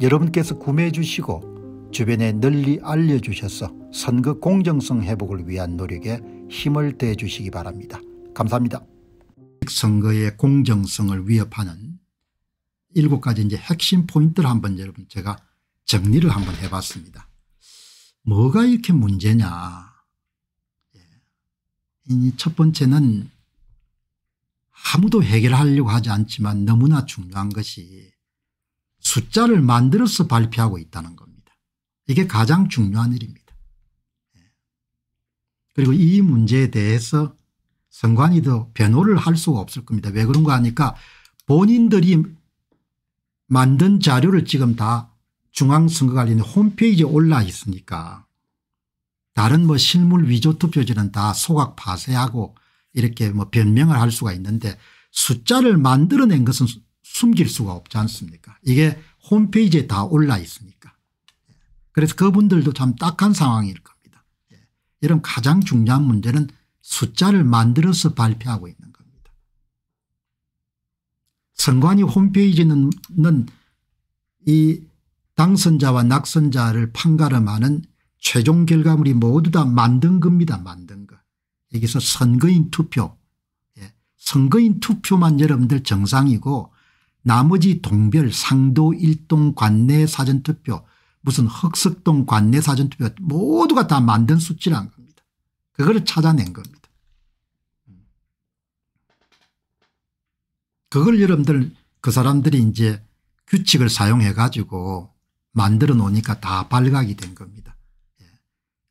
여러분께서 구매해 주시고 주변에 널리 알려주셔서 선거 공정성 회복을 위한 노력에 힘을 대 주시기 바랍니다. 감사합니다. 선거의 공정성을 위협하는 일곱 가지 이제 핵심 포인트를 한번 여러분 제가 정리를 한번 해봤습니다. 뭐가 이렇게 문제냐. 예. 첫 번째는 아무도 해결하려고 하지 않지만 너무나 중요한 것이 숫자를 만들어서 발표하고 있다는 겁니다. 이게 가장 중요한 일입니다. 예. 그리고 이 문제에 대해서 선관위도 변호를 할 수가 없을 겁니다. 왜 그런가 하니까 본인들이 만든 자료를 지금 다 중앙선거관리는 홈페이지에 올라 있으니까 다른 뭐 실물 위조 투표지는 다 소각 파쇄하고 이렇게 뭐 변명을 할 수가 있는데 숫자를 만들어낸 것은 숨길 수가 없지 않습니까 이게 홈페이지에 다 올라 있으니까. 예. 그래서 그분들도 참 딱한 상황일 겁니다. 예. 이런 가장 중요한 문제는 숫자를 만들어서 발표하고 있는 겁니다. 선관위 홈페이지는 이 당선자와 낙선자를 판가름하는 최종 결과물이 모두 다 만든 겁니다. 만든 거. 여기서 선거인 투표. 예. 선거인 투표만 여러분들 정상이고 나머지 동별 상도 일동 관내 사전투표 무슨 흑석동 관내 사전투표 모두가 다 만든 수치라는 겁니다. 그거를 찾아낸 겁니다. 그걸 여러분들 그 사람들이 이제 규칙을 사용해 가지고 만들어 놓으니까 다 발각이 된 겁니다. 예.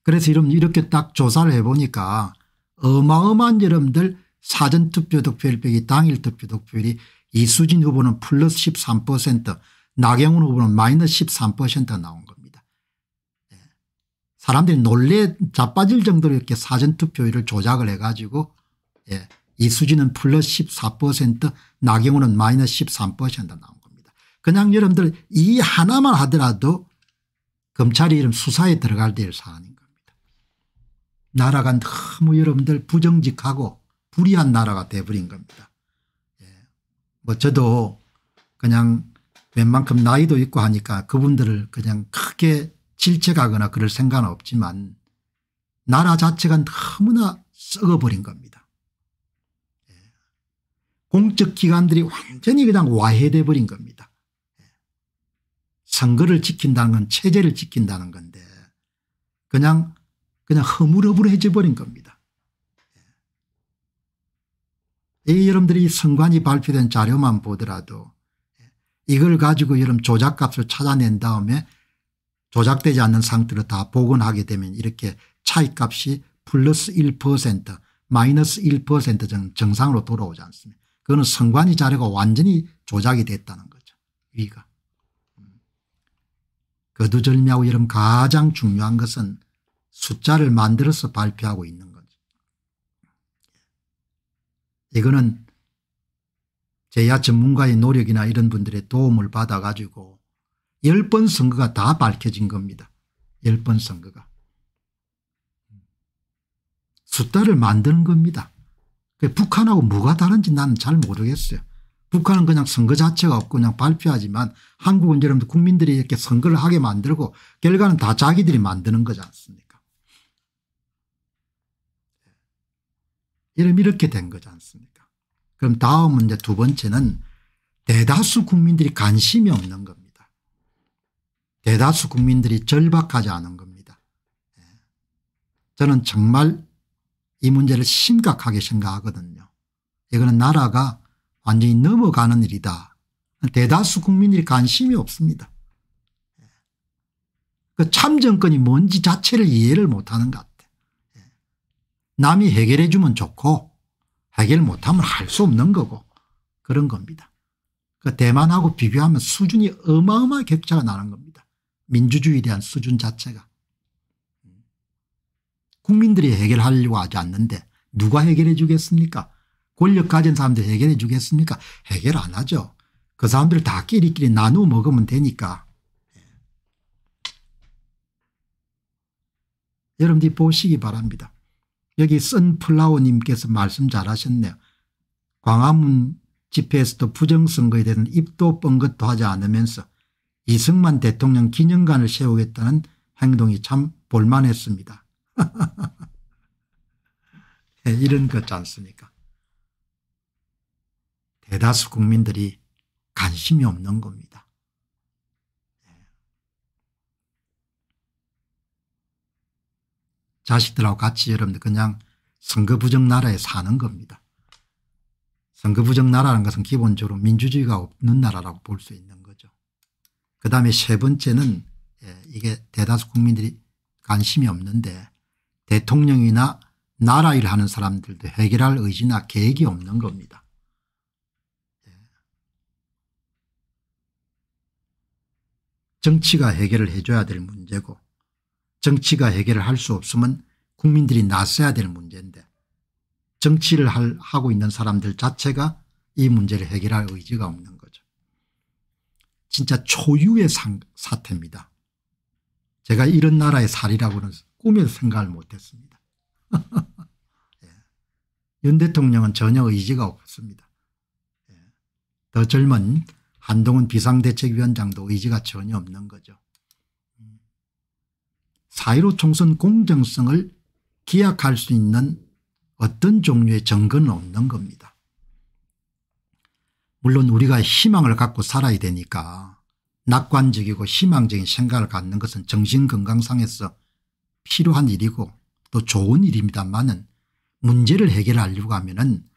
그래서 여러분 이렇게 딱 조사를 해보니까 어마어마한 여러분들 사전투표 득표율 빼기 당일 투표 득표율이 이수진 후보는 플러스 13% 나경원 후보는 마이너스 13% 나온 겁니다. 예. 사람들이 놀래 자빠질 정도로 이렇게 사전투표율을 조작을 해가지고 예, 이수진은 플러스 14% 나경원은 마이너스 13% 나온 겁니다. 그냥 여러분들 이 하나만 하더라도 검찰이 이런 수사에 들어갈 될 사안인 겁니다. 나라가 너무 여러분들 부정직하고 불의한 나라가 돼버린 겁니다. 뭐 저도 그냥 웬만큼 나이도 있고 하니까 그분들을 그냥 크게 질책하거나 그럴 생각은 없지만 나라 자체가 너무나 썩어버린 겁니다. 예. 공적 기관들이 완전히 그냥 와해돼 버린 겁니다. 예. 선거를 지킨다는 건 체제를 지킨다는 건데 그냥 그냥 허물허물해져 버린 겁니다. 이 여러분들이 선관위 발표된 자료만 보더라도 이걸 가지고 여러분 조작값을 찾아낸 다음에 조작되지 않는 상태로 다 복원하게 되면 이렇게 차이값이 플러스 1% 마이너스 1% 정, 정상으로 돌아오지 않습니다. 그거는 선관위 자료가 완전히 조작이 됐다는 거죠. 위가. 거두절미하고 여러분 가장 중요한 것은 숫자를 만들어서 발표하고 있는 것. 이거는 제야 전문가의 노력이나 이런 분들의 도움을 받아 가지고 10번 선거가 다 밝혀진 겁니다. 10번 선거가. 숫자를 만드는 겁니다. 그 북한하고 뭐가 다른지 나는 잘 모르겠어요. 북한은 그냥 선거 자체가 없고 그냥 발표하지만 한국은 여러분들 국민들이 이렇게 선거를 하게 만들고 결과는 다 자기들이 만드는 거지 않습니까 이름 이렇게 된 거지 않습니까 그럼 다음은 이제 두 번째는 대다수 국민들이 관심이 없는 겁니다. 대다수 국민들이 절박하지 않은 겁니다. 예. 저는 정말 이 문제를 심각하게 생각하거든요. 이거는 나라가 완전히 넘어가는 일이다. 대다수 국민들이 관심이 없습니다. 예. 그 참정권이 뭔지 자체를 이해를 못하는 것 남이 해결해 주면 좋고 해결 못하면 할 수 없는 거고 그런 겁니다. 그 대만하고 비교하면 수준이 어마어마 격차가 나는 겁니다. 민주주의에 대한 수준 자체가. 국민들이 해결하려고 하지 않는데 누가 해결해 주겠습니까 권력 가진 사람들 해결해 주겠습니까 해결 안 하죠. 그 사람들 다 끼리끼리 나누어 먹으면 되니까. 예. 여러분들이 보시기 바랍니다. 여기 선플라워님께서 말씀 잘하셨네요. 광화문 집회에서도 부정선거에 대한 입도 뻥긋도 하지 않으면서 이승만 대통령 기념관을 세우겠다는 행동이 참 볼만했습니다. 네, 이런 거지 않습니까 대다수 국민들이 관심이 없는 겁니다. 자식들하고 같이 여러분들 그냥 선거 부정 나라에 사는 겁니다. 선거 부정 나라는 것은 기본적으로 민주주의가 없는 나라라고 볼 수 있는 거죠. 그다음에 세 번째는 예, 이게 대다수 국민들이 관심이 없는데 대통령이나 나라 일 하는 사람들도 해결할 의지나 계획이 없는 겁니다. 예. 정치가 해결을 해줘야 될 문제고 정치가 해결을 할 수 없으면 국민들이 나서야 될 문제인데 정치를 할, 하고 있는 사람들 자체가 이 문제를 해결할 의지가 없는 거죠. 진짜 초유의 상, 사태입니다. 제가 이런 나라의 살이라고는 꿈에도 생각을 못했습니다. 예. 윤 대통령은 전혀 의지가 없습니다. 예. 더 젊은 한동훈 비상대책위원장도 의지가 전혀 없는 거죠. 4.15 총선 공정성을 기약할 수 있는 어떤 종류의 증거는 없는 겁니다. 물론 우리가 희망을 갖고 살아야 되니까 낙관적이고 희망적인 생각을 갖는 것은 정신건강상에서 필요한 일이고 또 좋은 일입니다만은 문제를 해결하려고 하면 은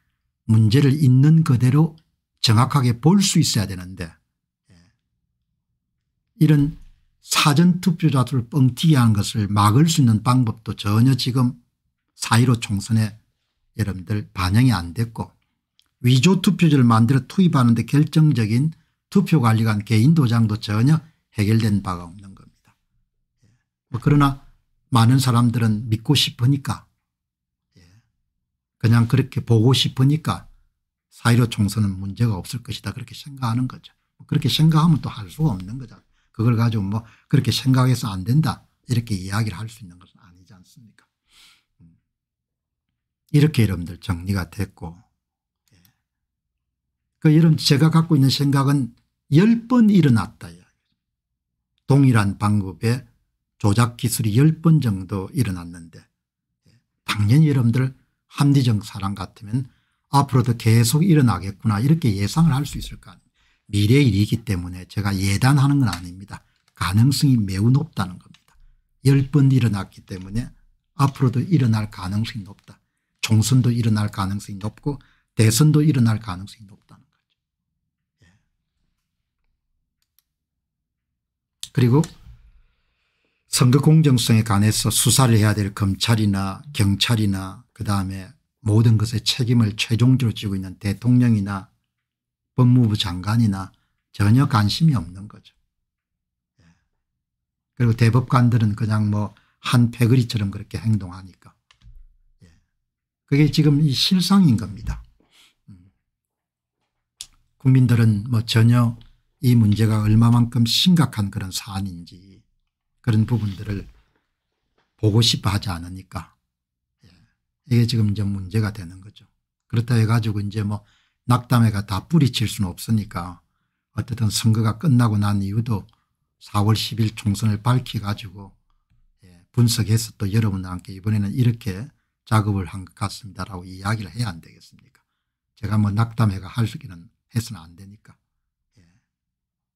문제를 있는 그대로 정확하게 볼 수 있어야 되는데 예. 이런 사전투표자들을 뻥튀기 하는 것을 막을 수 있는 방법도 전혀 지금 사1로 총선에 여러분들 반영이 안 됐고 위조투표지를 만들어 투입하는데 결정적인 투표관리관 개인도장도 전혀 해결된 바가 없는 겁니다. 예. 뭐 그러나 많은 사람들은 믿고 싶으니까 예. 그냥 그렇게 보고 싶으니까 사1로 총선은 문제가 없을 것이다 그렇게 생각하는 거죠. 뭐 그렇게 생각하면 또 할 수가 없는 거잖 그걸 가지고 뭐 그렇게 생각해서 안 된다 이렇게 이야기를 할 수 있는 것은 아니지 않습니까 음. 이렇게 여러분들 정리가 됐고 예. 그 여러분 제가 갖고 있는 생각은 10번 일어났다 동일한 방법에 조작 기술이 10번 정도 일어났는데 예. 당연히 여러분들 합리적 사람 같으면 앞으로도 계속 일어나겠구나 이렇게 예상을 할 수 있을 거아닙 미래 일이기 때문에 제가 예단하는 건 아닙니다. 가능성이 매우 높다는 겁니다. 열 번 일어났기 때문에 앞으로도 일어날 가능성이 높다. 총선도 일어날 가능성이 높고 대선도 일어날 가능성이 높다는 거죠. 예. 그리고 선거 공정성에 관해서 수사를 해야 될 검찰이나 경찰이나 그다음에 모든 것의 책임을 최종적으로 지고 있는 대통령이나 법무부 장관이나 전혀 관심이 없는 거죠. 예. 그리고 대법관들은 그냥 뭐 한 패거리처럼 그렇게 행동하니까. 예. 그게 지금 이 실상인 겁니다. 음. 국민들은 뭐 전혀 이 문제가 얼마만큼 심각한 그런 사안인지 그런 부분들을 보고 싶어 하지 않으니까 예. 이게 지금 이제 문제가 되는 거죠. 그렇다 해가지고 이제 뭐 낙담회가 다 뿌리칠 수는 없으니까 어쨌든 선거가 끝나고 난 이후도 4월 10일 총선을 밝혀가지고 예, 분석해서 또 여러분과 함께 이번에는 이렇게 작업을 한 것 같습니다라고 이야기를 해야 안 되겠습니까 제가 뭐 낙담회가 할 수기는 해서는 안 되니까 예,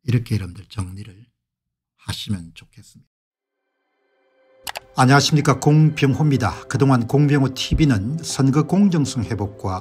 이렇게 여러분들 정리를 하시면 좋겠습니다. 안녕하십니까 공병호입니다. 그동안 공병호 tv는 선거 공정성 회복과